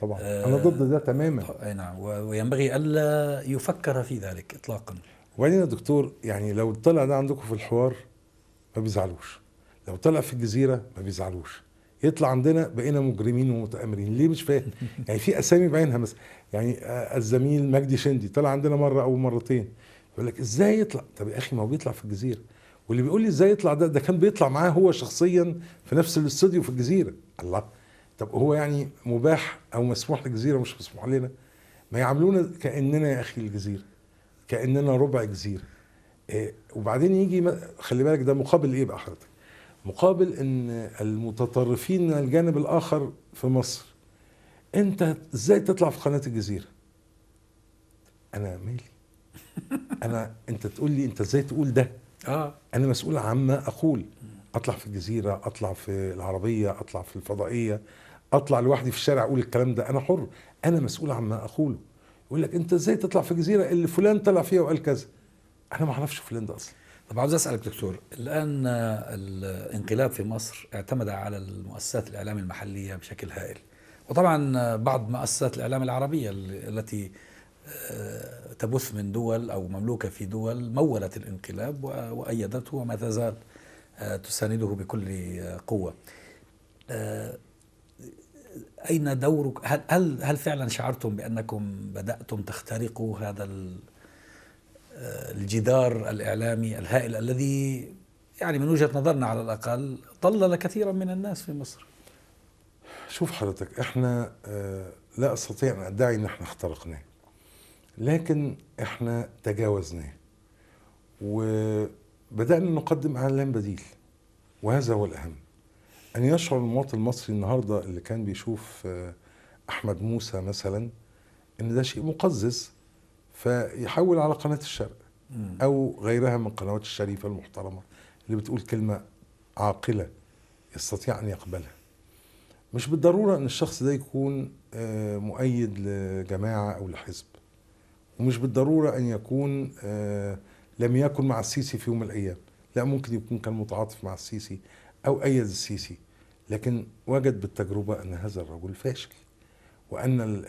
S2: طبعا آه انا ضد
S1: ده تماما اي نعم وينبغي الا يفكر في ذلك اطلاقا
S2: وبعدين يا دكتور يعني لو طلع ده عندكم في الحوار ما بيزعلوش لو طلع في الجزيره ما بيزعلوش يطلع عندنا بقينا مجرمين ومتآمرين ليه مش فاهم <laughs> يعني في اسامي بعينها مثلا يعني آه الزميل مجدي شندي طلع عندنا مره او مرتين يقول لك ازاي يطلع طب يا اخي ما هو بيطلع في الجزيره واللي بيقول لي ازاي يطلع ده ده كان بيطلع معاه هو شخصيا في نفس الاستوديو في الجزيره الله طب هو يعني مباح او مسموح لجزيره مش مسموح لنا ما يعاملونا كاننا يا اخي الجزيره كاننا ربع جزيره إيه وبعدين يجي خلي بالك ده مقابل ايه بقى حضرتك مقابل ان المتطرفين من الجانب الاخر في مصر انت ازاي تطلع في قناه الجزيره انا مالي <laughs> انا انت تقول لي انت ازاي تقول ده اه انا مسؤول عما اقول اطلع في الجزيره اطلع في العربيه اطلع في الفضائيه اطلع لوحدي في الشارع اقول الكلام ده انا حر انا مسؤول عما اقوله يقول لك انت ازاي تطلع في جزيره اللي فلان طلع فيها وقال كذا انا ما اعرفش فلان ده اصلا طب
S1: عاوز اسالك دكتور الان الانقلاب في مصر اعتمد على المؤسسات الاعلام المحليه بشكل هائل وطبعا بعض مؤسسات الاعلام العربيه التي آه، تبث من دول او مملوكه في دول مولت الانقلاب وايدته وما تزال آه، تسانده بكل قوه آه، أين دورك هل, هل, هل فعلا شعرتم بأنكم بدأتم تخترقوا هذا آه، الجدار الإعلامي الهائل الذي يعني من وجهة نظرنا على الأقل ضلل كثيرا من الناس في مصر
S2: شوف حضرتك احنا آه، لا استطيع ان ادعي ان احنا اخترقناه لكن احنا تجاوزناه وبدانا نقدم اعلام بديل وهذا هو الاهم أن يشعر المواطن المصري النهاردة اللي كان بيشوف آه، أحمد موسى مثلا أن ده شيء مقزز فيحول على قناة الشرق أو غيرها من قنوات الشريفة المحترمة اللي بتقول كلمة عاقلة يستطيع أن يقبلها مش بالضرورة أن الشخص ده يكون آه، مؤيد لجماعة أو لحزب ومش بالضرورة أن يكون آه، لم يكن مع السيسي في يوم من الأيام لا ممكن يكون كان متعاطف مع السيسي أو أيد السيسي لكن وجد بالتجربة أن هذا الرجل فاشل وأن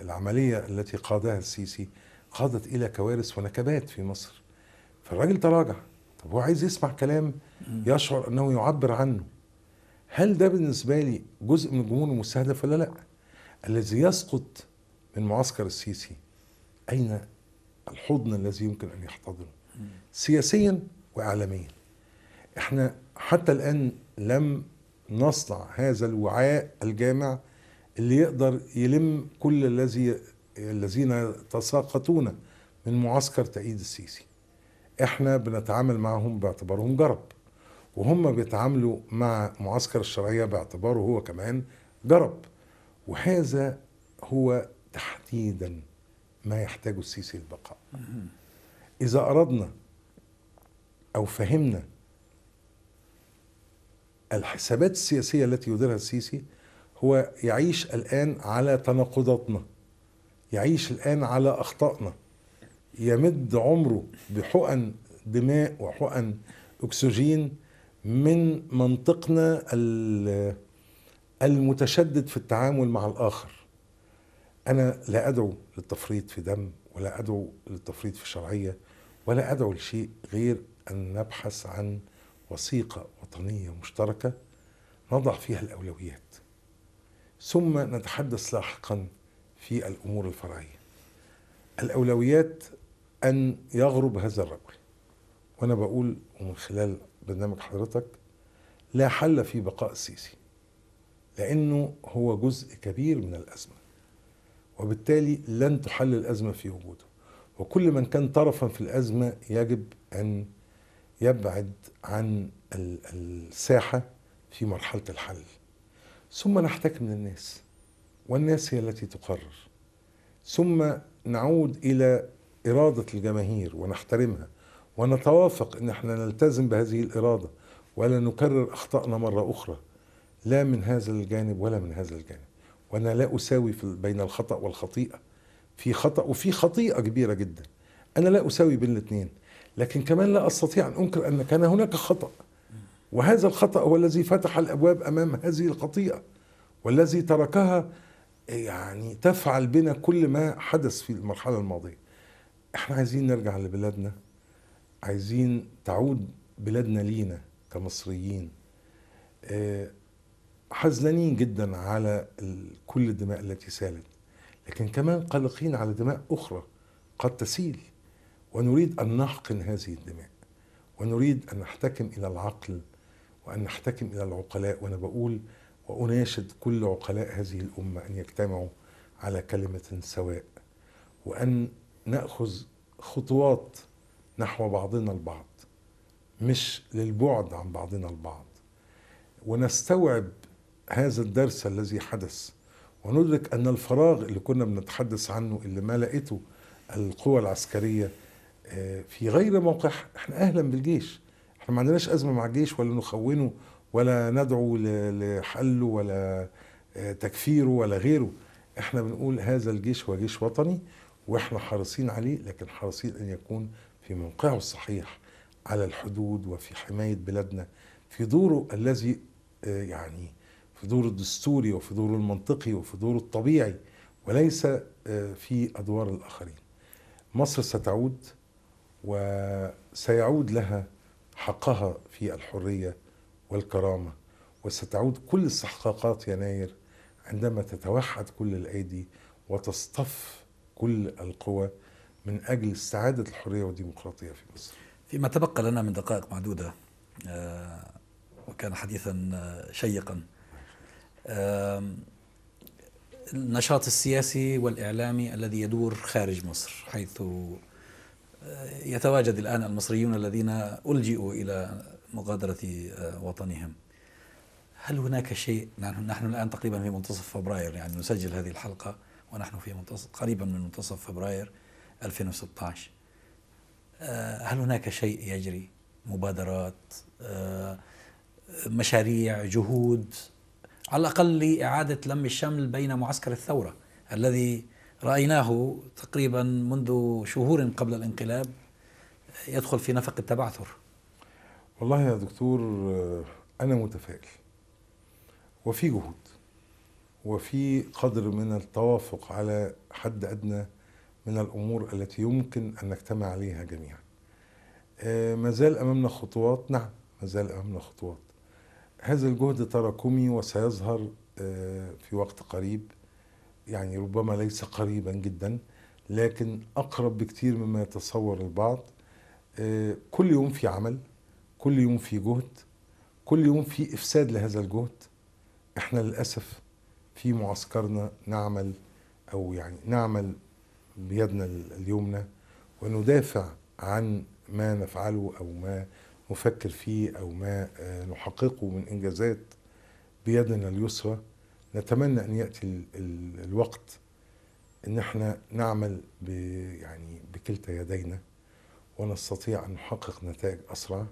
S2: العملية التي قادها السيسي قادت إلى كوارث ونكبات في مصر فالراجل تراجع طب هو عايز يسمع كلام يشعر أنه يعبر عنه هل ده بالنسبة لي جزء من الجمهور المستهدف ولا لا الذي يسقط من معسكر السيسي أين الحضن الذي يمكن أن يحتضنه سياسيا وإعلاميا احنا حتى الآن لم نصنع هذا الوعاء الجامع اللي يقدر يلم كل الذي الذين يتساقطون من معسكر تأييد السيسي احنا بنتعامل معهم باعتبارهم جرب وهم بيتعاملوا مع معسكر الشرعية باعتباره هو كمان جرب وهذا هو تحديدا ما يحتاجه السيسي للبقاء إذا أردنا أو فهمنا الحسابات السياسية التي يديرها السيسي هو يعيش الآن على تناقضاتنا يعيش الآن على أخطائنا يمد عمره بحقن دماء وحقن أكسجين من منطقنا المتشدد في التعامل مع الآخر أنا لا أدعو للتفريط في دم ولا أدعو للتفريط في شرعية ولا أدعو لشيء غير أن نبحث عن وثيقة وطنية مشتركة نضع فيها الأولويات ثم نتحدث لاحقا في الأمور الفرعية الأولويات أن يغرب هذا الرجل وأنا بقول ومن خلال برنامج حضرتك لا حل في بقاء السيسي لأنه هو جزء كبير من الأزمة وبالتالي لن تحل الأزمة في وجوده وكل من كان طرفا في الأزمة يجب أن يبعد عن الساحة في مرحلة الحل ثم نحتكم للناس والناس هي التي تقرر ثم نعود إلى إرادة الجماهير ونحترمها ونتوافق أن احنا نلتزم بهذه الإرادة ولا نكرر أخطائنا مرة أخرى لا من هذا الجانب ولا من هذا الجانب وأنا لا أساوي بين الخطأ والخطيئة في خطأ وفي خطيئة كبيرة جدا أنا لا أساوي بين الاثنين لكن كمان لا أستطيع أن أنكر أن كان هناك خطأ وهذا الخطأ هو الذي فتح الأبواب أمام هذه الخطيئة والذي تركها يعني تفعل بنا كل ما حدث في المرحلة الماضية احنا عايزين نرجع لبلادنا عايزين تعود بلادنا لينا كمصريين آه، حزنانين جدا على كل الدماء التي سالت لكن كمان قلقين على دماء أخرى قد تسيل ونريد أن نحقن هذه الدماء ونريد أن نحتكم إلى العقل وأن نحتكم إلى العقلاء وأنا بقول وأناشد كل عقلاء هذه الأمة أن يجتمعوا على كلمة سواء وأن نأخذ خطوات نحو بعضنا البعض مش للبعد عن بعضنا البعض ونستوعب هذا الدرس الذي حدث وندرك أن الفراغ اللي كنا بنتحدث عنه اللي ما لقيته القوى العسكرية آه، في غير موقعها احنا اهلا بالجيش احنا ما عندناش ازمه مع الجيش ولا نخونه ولا ندعو لحله ولا آه، تكفيره ولا غيره احنا بنقول هذا الجيش هو جيش وطني واحنا حريصين عليه لكن حريصين ان يكون في موقعه الصحيح على الحدود وفي حمايه بلادنا في دوره الذي آه، يعني في دوره الدستوري وفي دوره المنطقي وفي دوره الطبيعي وليس في ادوار الاخرين مصر ستعود وسيعود لها حقها في الحريه والكرامه وستعود كل استحقاقات يناير عندما تتوحد كل الايدي وتصطف كل القوى من اجل استعاده الحريه والديمقراطيه في مصر. فيما تبقى لنا
S1: من دقائق معدوده آه، وكان حديثا آه، شيقا آه، النشاط السياسي والاعلامي الذي يدور خارج مصر حيث يتواجد الآن المصريون الذين ألجئوا إلى مغادرة آه، وطنهم هل هناك شيء نحن, الآن تقريبا في منتصف فبراير يعني نسجل هذه الحلقة ونحن في منتصف قريبا من منتصف فبراير 2016 آه، هل هناك شيء يجري مبادرات آه، مشاريع جهود على الأقل لإعادة لم الشمل بين معسكر الثورة الذي رأيناه تقريبا منذ شهور قبل الانقلاب يدخل في نفق التبعثر
S2: والله يا دكتور أنا متفائل وفي جهود وفي قدر من التوافق على حد أدنى من الأمور التي يمكن أن نجتمع عليها جميعا آه، ما زال أمامنا خطوات نعم ما زال أمامنا خطوات هذا الجهد تراكمي وسيظهر آه، في وقت قريب يعني ربما ليس قريبا جدا لكن أقرب بكثير مما يتصور البعض آه، كل يوم في عمل كل يوم في جهد كل يوم في إفساد لهذا الجهد احنا للأسف في معسكرنا نعمل أو يعني نعمل بيدنا اليمنى وندافع عن ما نفعله أو ما نفكر فيه أو ما آه، نحققه من إنجازات بيدنا اليسرى نتمنى ان ياتي الوقت ان احنا نعمل ب يعني بكلتا يدينا ونستطيع ان نحقق نتائج اسرع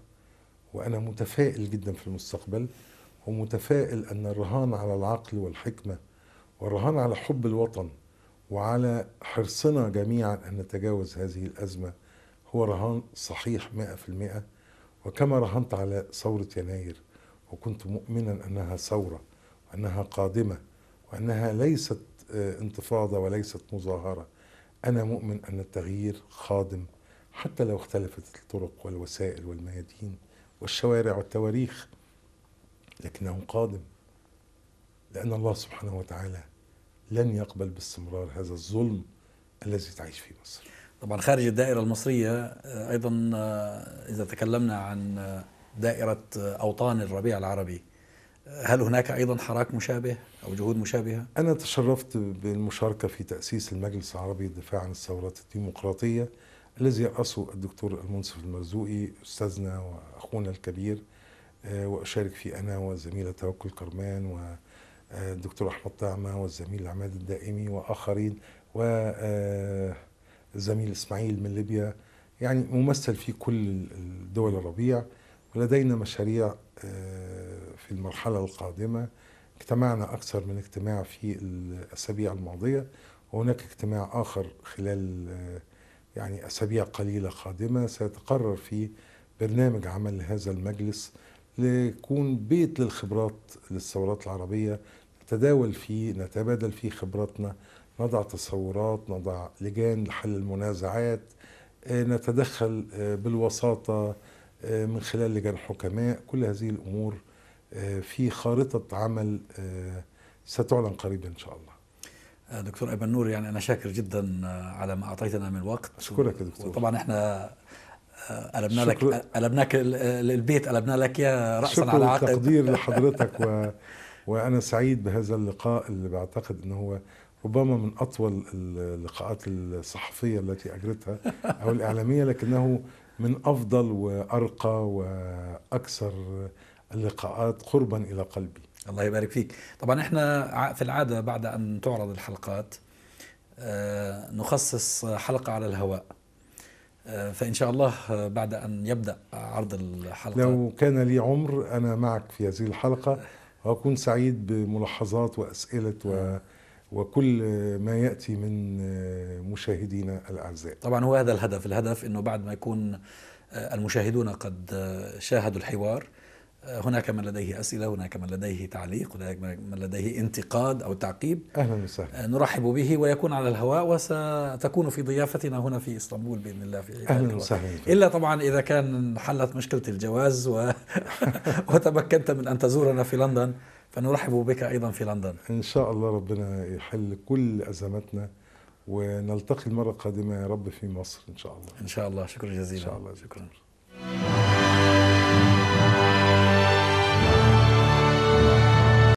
S2: وانا متفائل جدا في المستقبل ومتفائل ان الرهان على العقل والحكمه والرهان على حب الوطن وعلى حرصنا جميعا ان نتجاوز هذه الازمه هو رهان صحيح 100% وكما رهنت على ثوره يناير وكنت مؤمنا انها ثوره وأنها قادمة وأنها ليست آه، انتفاضة وليست مظاهرة أنا مؤمن أن التغيير قادم حتى لو اختلفت الطرق والوسائل والميادين والشوارع والتواريخ لكنه قادم لأن الله سبحانه وتعالى لن يقبل باستمرار هذا الظلم
S1: الذي تعيش فيه مصر طبعا خارج الدائرة المصرية آه، أيضا آه، إذا تكلمنا عن
S2: دائرة أوطان
S1: الربيع العربي هل هناك أيضا حراك مشابه أو جهود مشابهة؟
S2: أنا تشرفت بالمشاركة في تأسيس المجلس العربي للدفاع عن الثورات الديمقراطية الذي يرأسه الدكتور المنصف المرزوقي أستاذنا وأخونا الكبير آه، وأشارك فيه أنا وزميلة توكل كرمان والدكتور أحمد طعمة والزميل عماد الدائمي وآخرين وزميل آه، إسماعيل من ليبيا يعني ممثل في كل الدول الربيع ولدينا مشاريع في المرحلة القادمة اجتمعنا أكثر من اجتماع في الأسابيع الماضية وهناك اجتماع آخر خلال يعني أسابيع قليلة قادمة سيتقرر فيه برنامج عمل هذا المجلس ليكون بيت للخبرات للثورات العربية نتداول فيه نتبادل فيه خبراتنا نضع تصورات نضع لجان لحل المنازعات آه، نتدخل آه، بالوساطة آه، من خلال لجان حكماء كل هذه الامور آه، في خارطه عمل آه، ستعلن قريبا ان شاء الله دكتور ايمن نور يعني انا شاكر جدا
S1: على ما اعطيتنا من وقت اشكرك يا دكتور طبعا احنا قلبنا لك قلبناك البيت قلبنا لك يا راسا على عقب تقدير
S2: <laughs> لحضرتك و... وانا سعيد بهذا اللقاء اللي بعتقد ان هو ربما من اطول اللقاءات الصحفيه التي اجرتها او الاعلاميه لكنه من افضل وارقى واكثر اللقاءات قربا الى قلبي الله يبارك فيك
S1: طبعا احنا في العاده بعد ان تعرض الحلقات آه، نخصص حلقه على الهواء آه، فان شاء الله آه، بعد ان يبدا عرض الحلقه لو
S2: كان لي عمر انا معك في هذه الحلقه واكون سعيد بملاحظات واسئله و... وكل ما ياتي من مشاهدينا الاعزاء. طبعا هو هذا الهدف، الهدف انه بعد ما يكون آه، المشاهدون قد
S1: آه، شاهدوا الحوار آه، هناك من لديه اسئله، هناك من لديه تعليق، هناك من لديه انتقاد او تعقيب. اهلا وسهلا. نرحب به ويكون على الهواء وستكون في ضيافتنا هنا في اسطنبول باذن الله في اهلا وسهلا. الا طبعا اذا كان حلت مشكله الجواز و... <laughs> وتمكنت من ان تزورنا في لندن فنرحب بك
S2: أيضا في لندن إن شاء الله ربنا يحل كل أزماتنا ونلتقي المرة القادمة يا رب في مصر إن شاء الله إن شاء الله شكرا جزيلا إن شاء الله شكرا, شكرا.